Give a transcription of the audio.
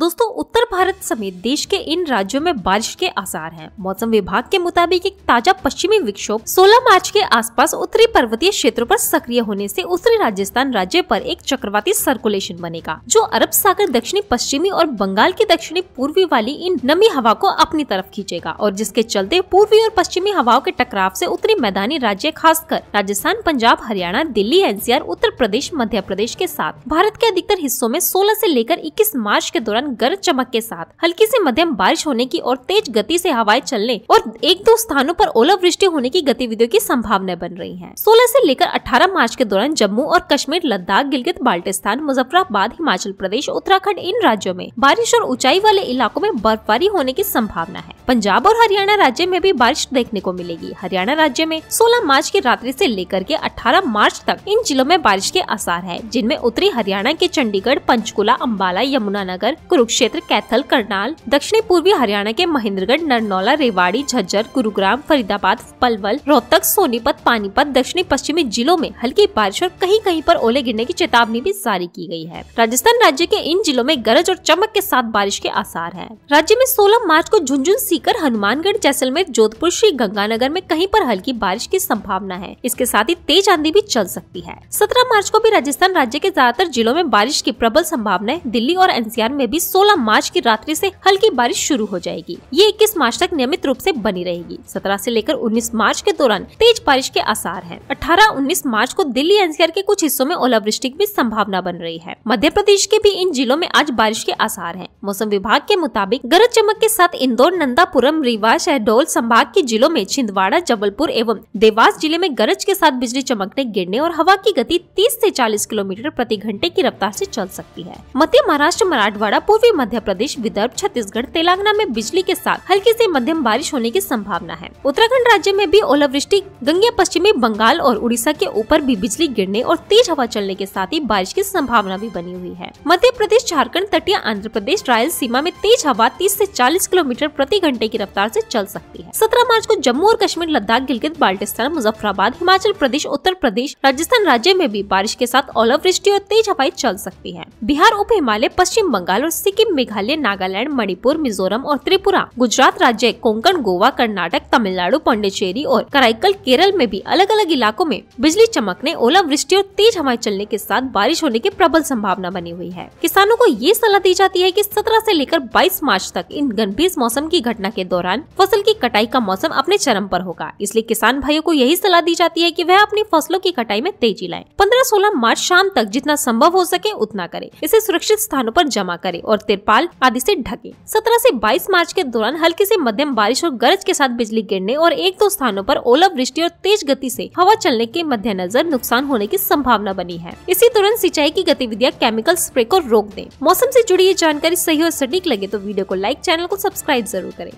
दोस्तों उत्तर भारत समेत देश के इन राज्यों में बारिश के आसार हैं। मौसम विभाग के मुताबिक एक ताजा पश्चिमी विक्षोभ 16 मार्च के आसपास उत्तरी पर्वतीय क्षेत्रों पर सक्रिय होने से उत्तरी राजस्थान राज्य पर एक चक्रवाती सर्कुलेशन बनेगा जो अरब सागर दक्षिणी पश्चिमी और बंगाल की दक्षिणी पूर्वी वाली इन नमी हवा को अपनी तरफ खींचेगा और जिसके चलते पूर्वी और पश्चिमी हवाओं के टकराव ऐसी उत्तरी मैदानी राज्य खासकर राजस्थान पंजाब हरियाणा दिल्ली एनसीआर उत्तर प्रदेश मध्य प्रदेश के साथ भारत के अधिकतर हिस्सों में सोलह ऐसी लेकर इक्कीस मार्च के दौरान दौरान गरज चमक के साथ हल्की से मध्यम बारिश होने की और तेज गति से हवाएं चलने और एक दो स्थानों पर ओलावृष्टि होने की गतिविधियों की संभावना बन रही है सोलह ऐसी लेकर अठारह मार्च के दौरान जम्मू और कश्मीर लद्दाख गिलगित बाल्टिस्तान मुजफ्फराबाद हिमाचल प्रदेश उत्तराखंड इन राज्यों में बारिश और ऊंचाई वाले इलाकों में बर्फबारी होने की संभावना है पंजाब और हरियाणा राज्य में भी बारिश देखने को मिलेगी हरियाणा राज्य में 16 मार्च की रात्रि से लेकर के 18 मार्च तक इन जिलों में बारिश के आसार है जिनमें उत्तरी हरियाणा के चंडीगढ़ पंचकुला अम्बाला यमुनानगर कुरुक्षेत्र कैथल करनाल दक्षिणी पूर्वी हरियाणा के महेंद्रगढ़ नरनौला रेवाड़ी झज्जर गुरुग्राम फरीदाबाद पलवल रोहतक सोनीपत पानीपत दक्षिणी पश्चिमी जिलों में हल्की बारिश और कहीं कहीं आरोप ओले गिरने की चेतावनी भी जारी की गयी है राजस्थान राज्य के इन जिलों में गरज और चमक के साथ बारिश के आसार है राज्य में सोलह मार्च को झुंझुन सी लेकर हनुमानगढ़ जैसलमेर जोधपुर श्री गंगानगर में कहीं पर हल्की बारिश की संभावना है इसके साथ ही तेज आंधी भी चल सकती है सत्रह मार्च को भी राजस्थान राज्य के ज्यादातर जिलों में बारिश की प्रबल संभावना है दिल्ली और एनसीआर में भी सोलह मार्च की रात्रि ऐसी हल्की बारिश शुरू हो जाएगी ये इक्कीस मार्च तक नियमित रूप ऐसी बनी रहेगी सत्रह ऐसी लेकर उन्नीस मार्च के दौरान तेज बारिश के आसार है अठारह उन्नीस मार्च को दिल्ली एनसीआर के कुछ हिस्सों में ओलावृष्टि की संभावना बन रही है मध्य प्रदेश के भी इन जिलों में आज बारिश के आसार है मौसम विभाग के मुताबिक गरज चमक के साथ इंदौर नंदा मामल्लापुरम रीवा शहडोल संभाग के जिलों में छिंदवाड़ा जबलपुर एवं देवास जिले में गरज के साथ बिजली चमकने गिरने और हवा की गति 30 से 40 किलोमीटर प्रति घंटे की रफ्तार से चल सकती है मध्य महाराष्ट्र मराठवाड़ा पूर्वी मध्य प्रदेश विदर्भ छत्तीसगढ़ तेलंगाना में बिजली के साथ हल्की ऐसी मध्यम बारिश होने की संभावना है उत्तराखण्ड राज्य में भी ओलावृष्टि गंगे पश्चिमी बंगाल और उड़ीसा के ऊपर भी बिजली गिरने और तेज हवा चलने के साथ ही बारिश की संभावना भी बनी हुई है मध्य प्रदेश झारखण्ड तटीय आंध्र प्रदेश रायल सीमा में तेज हवा तीस ऐसी चालीस किलोमीटर प्रति घंटे घंटे की रफ्तार से चल सकती है सत्रह मार्च को जम्मू और कश्मीर लद्दाख गिलगित बाल्टिस्तान मुजफ्फराबाद हिमाचल प्रदेश उत्तर प्रदेश राजस्थान राज्य में भी बारिश के साथ ओलावृष्टि और तेज हवाएं चल सकती है बिहार उप हिमालय पश्चिम बंगाल और सिक्किम मेघालय नागालैंड मणिपुर मिजोरम और त्रिपुरा गुजरात राज्य कोंकण गोवा कर्नाटक तमिलनाडु पांडिचेरी और कराईकल केरल में भी अलग अलग इलाकों में बिजली चमकने ओलावृष्टि और तेज हवाएं चलने के साथ बारिश होने की प्रबल संभावना बनी हुई है किसानों को ये सलाह दी जाती है की सत्रह ऐसी लेकर बाईस मार्च तक इन गंभीर मौसम की घटना घटना के दौरान फसल की कटाई का मौसम अपने चरम पर होगा इसलिए किसान भाइयों को यही सलाह दी जाती है कि वह अपनी फसलों की कटाई में तेजी लाएं। 15-16 मार्च शाम तक जितना संभव हो सके उतना करें इसे सुरक्षित स्थानों पर जमा करें और तिरपाल आदि से ढके सत्रह से बाईस मार्च के दौरान हल्की से मध्यम बारिश और गरज के साथ बिजली गिरने और एक दो स्थानों पर ओलावृष्टि और तेज गति से हवा चलने के मद्देनजर नुकसान होने की संभावना बनी है इसी दौरान सिंचाई की गतिविधियाँ केमिकल स्प्रे को रोक दे मौसम ऐसी जुड़ी ये जानकारी सही और सटीक लगे तो वीडियो को लाइक चैनल को सब्सक्राइब जरूर करें